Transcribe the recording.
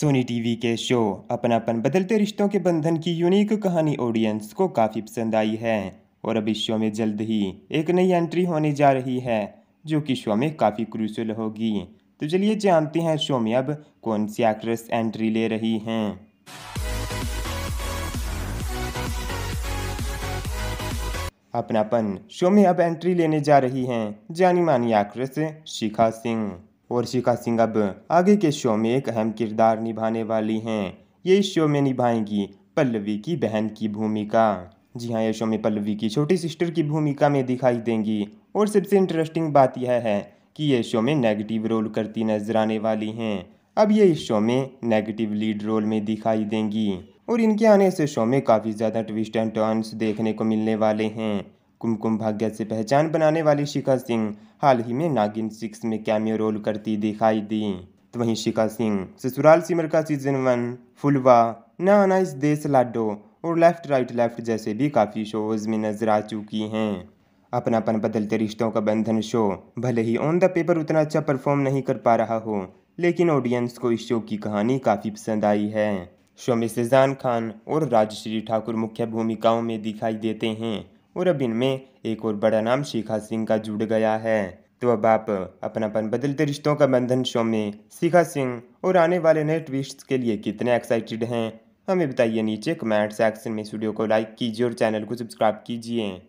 Sony TV के show अपनापन बदलते रिश्तों के बंधन की यूनिक कहानी ऑडियंस को काफ़ी पसंद आई है और अब इस शो में जल्द ही एक नई एंट्री होने जा रही है जो कि शो में काफ़ी क्रूशल होगी तो चलिए जानते हैं शो में अब कौन सी एक्ट्रेस एंट्री ले रही हैं अपनापन शो में अब एंट्री लेने जा रही हैं जानी मानी एक्ट्रेस शिखा सिंह और शिखा सिंह अब आगे के शो में एक अहम किरदार निभाने वाली हैं ये इस शो में निभाएंगी पल्लवी की बहन की भूमिका जी हाँ ये शो में पल्लवी की छोटी सिस्टर की भूमिका में दिखाई देंगी और सबसे इंटरेस्टिंग बात यह है कि ये शो में नेगेटिव रोल करती नजर आने वाली हैं अब ये इस शो में नेगेटिव लीड रोल में दिखाई देंगी और इनके आने से शो में काफ़ी ज़्यादा ट्विस्ट एंड टर्न्स देखने को मिलने वाले हैं कुमकुम भाग्य से पहचान बनाने वाली शिखा सिंह हाल ही में नागिन सिक्स में कैमियो रोल करती दिखाई दी तो वहीं शिखा सिंह ससुराल सिमर का सीजन वन फुलवा ना नाइस देश लाडो और लेफ्ट राइट लेफ्ट जैसे भी काफ़ी शोज में नजर आ चुकी हैं अपनापन बदलते रिश्तों का बंधन शो भले ही ऑन द पेपर उतना अच्छा परफॉर्म नहीं कर पा रहा हो लेकिन ऑडियंस को इस शो की कहानी काफ़ी पसंद आई है शो में शेजान खान और राजश्री ठाकुर मुख्य भूमिकाओं में दिखाई देते हैं और अब इनमें एक और बड़ा नाम शिखा सिंह का जुड़ गया है तो अब आप अपनापन बदलते रिश्तों का बंधन शो में शिखा सिंह और आने वाले नए ट्विस्ट के लिए कितने एक्साइटेड हैं हमें बताइए नीचे कमेंट सेक्शन में स्टूडियो को लाइक कीजिए और चैनल को सब्सक्राइब कीजिए